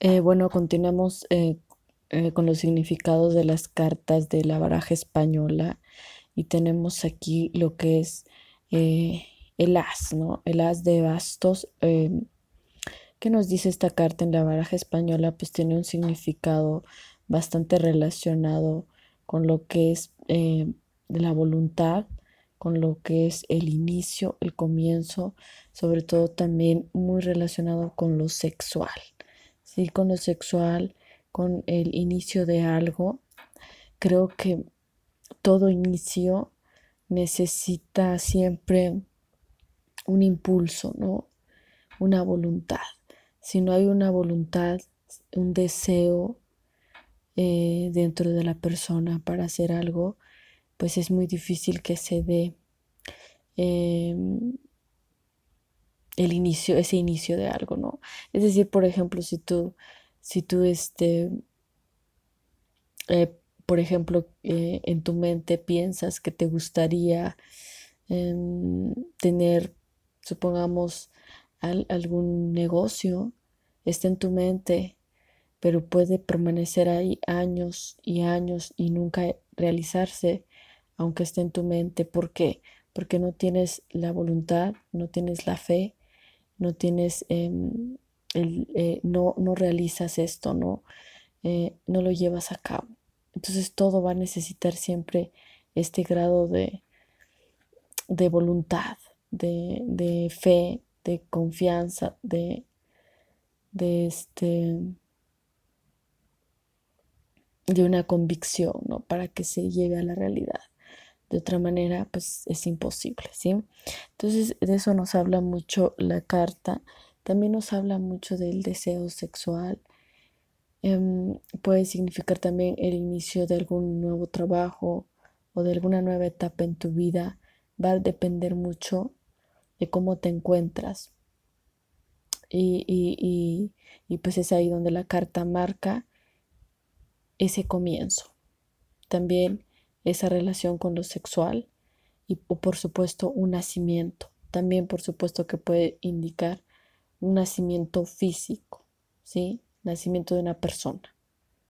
Eh, bueno, continuamos eh, eh, con los significados de las cartas de la baraja española y tenemos aquí lo que es el as, ¿no? El as de bastos. ¿Qué nos dice esta carta en la baraja española? Pues tiene un significado bastante relacionado con lo que es de la voluntad, con lo que es el inicio, el comienzo, sobre todo también muy relacionado con lo sexual. ¿sí? con lo sexual, con el inicio de algo. Creo que todo inicio necesita siempre un impulso, ¿no? Una voluntad. Si no hay una voluntad, un deseo eh, dentro de la persona para hacer algo, pues es muy difícil que se dé. Em, el inicio, ese inicio de algo, ¿no? Es decir, por ejemplo, si tú, si tú, este, eh, por ejemplo, eh, en tu mente piensas que te gustaría em, tener, supongamos, algún negocio, está en tu mente, pero puede permanecer ahí años y años y nunca realizarse, aunque esté en tu mente. ¿Por qué? Porque no tienes la voluntad, no tienes la fe, no tienes, em, el, eh, no, no, realizas esto, no, eh, no lo llevas a cabo. Entonces todo va a necesitar siempre este grado de, de voluntad, de, fe, de confianza, de, de, este, de una convicción, Para que se llegue a la realidad. De otra manera, pues es imposible, ¿sí? Entonces, de eso nos habla mucho la carta. También nos habla mucho del deseo sexual. Em, puede significar también el inicio de algún nuevo trabajo o de alguna nueva etapa en tu vida. Va a depender mucho de cómo te encuentras. Y, y pues es ahí donde la carta marca ese comienzo. También esa relación con lo sexual y por supuesto un nacimiento. También por supuesto que puede indicar un nacimiento físico, ¿sí? Nacimiento de una persona.